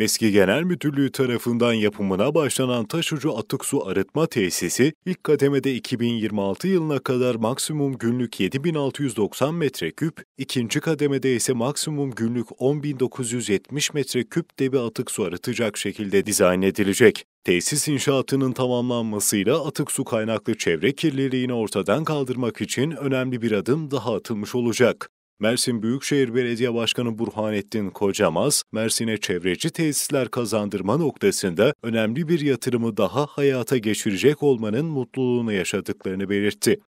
Meski Genel Müdürlüğü tarafından yapımına başlanan taşucu atık su arıtma tesisi ilk kademede 2026 yılına kadar maksimum günlük 7690 metreküp, ikinci kademede ise maksimum günlük 10970 metreküp debi atık su arıtacak şekilde dizayn edilecek. Tesis inşaatının tamamlanmasıyla atık su kaynaklı çevre kirliliğini ortadan kaldırmak için önemli bir adım daha atılmış olacak. Mersin Büyükşehir Belediye Başkanı Burhanettin Kocamaz, Mersin'e çevreci tesisler kazandırma noktasında önemli bir yatırımı daha hayata geçirecek olmanın mutluluğunu yaşadıklarını belirtti.